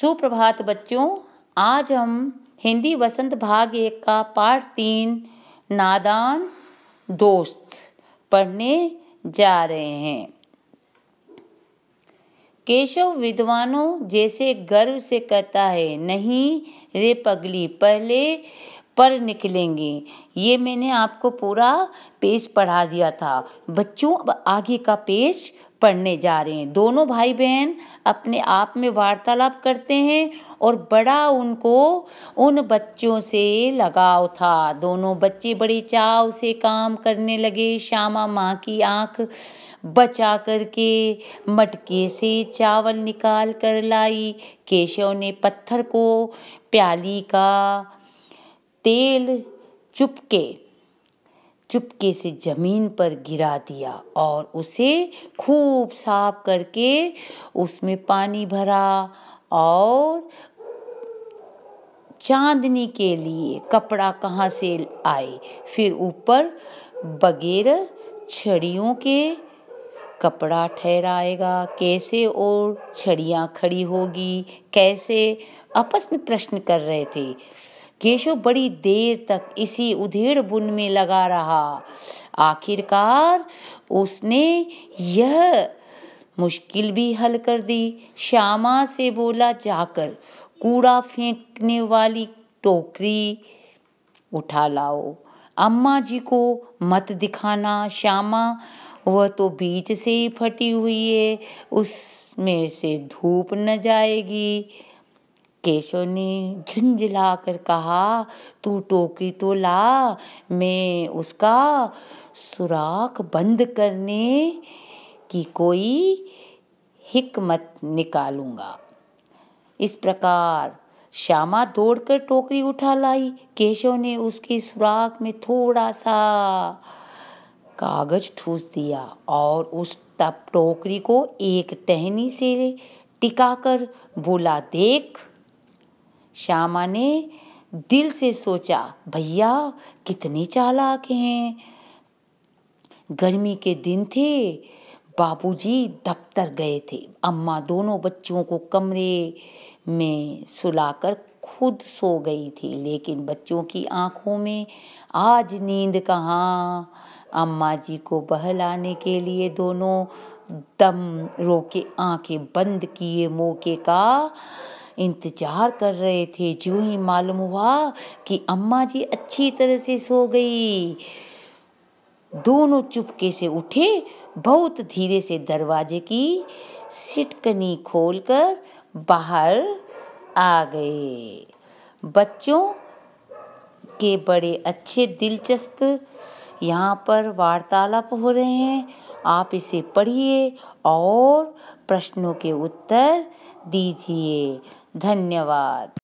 सुप्रभात बच्चों आज हम हिंदी वसंत भाग एक का पाठ तीन नादान दोस्त पढ़ने जा रहे हैं केशव विद्वानों जैसे गर्व से कहता है नहीं रे पगली पहले पर निकलेंगे ये मैंने आपको पूरा पेश पढ़ा दिया था बच्चों अब आगे का पेश पढ़ने जा रहे हैं दोनों भाई बहन अपने आप में वार्तालाप करते हैं और बड़ा उनको उन बच्चों से लगाव था दोनों बच्चे बड़े चाव से काम करने लगे श्यामा माँ की आँख बचा करके मटके से चावल निकाल कर लाई केशव ने पत्थर को प्याली का तेल चुपके चुपके से ज़मीन पर गिरा दिया और उसे खूब साफ करके उसमें पानी भरा और चांदनी के लिए कपड़ा कहाँ से आए फिर ऊपर बगैर छड़ियों के कपड़ा ठहराएगा कैसे और छड़ियाँ खड़ी होगी कैसे आपस में प्रश्न कर रहे थे केशव बड़ी देर तक इसी उधेड़ बुन में लगा रहा आखिरकार उसने यह मुश्किल भी हल कर दी श्यामा से बोला जाकर कूड़ा फेंकने वाली टोकरी उठा लाओ अम्मा जी को मत दिखाना श्यामा वह तो बीच से ही फटी हुई है उसमें से धूप न जाएगी केशव ने झुंझला कर कहा तू टोकरी तो ला मैं उसका सुराख बंद करने की कोई हिकमत निकालूंगा इस प्रकार श्यामा दौड़कर टोकरी उठा लाई केशव ने उसके सुराख में थोड़ा सा कागज ठूस दिया और उस तब टोकरी को एक टहनी से टिकाकर बोला देख श्यामा ने दिल से सोचा भैया कितने चालाक हैं गर्मी के दिन थे बाबूजी दफ्तर गए थे अम्मा दोनों बच्चों को कमरे में सुलाकर खुद सो गई थी लेकिन बच्चों की आंखों में आज नींद कहाँ अम्मा जी को बहलाने के लिए दोनों दम रोके आंखें बंद किए मौके का इंतज़ार कर रहे थे जो ही मालूम हुआ कि अम्मा जी अच्छी तरह से सो गई दोनों चुपके से उठे बहुत धीरे से दरवाजे की सिटकनी खोलकर बाहर आ गए बच्चों के बड़े अच्छे दिलचस्प यहाँ पर वार्तालाप हो रहे हैं आप इसे पढ़िए और प्रश्नों के उत्तर दीजिए धन्यवाद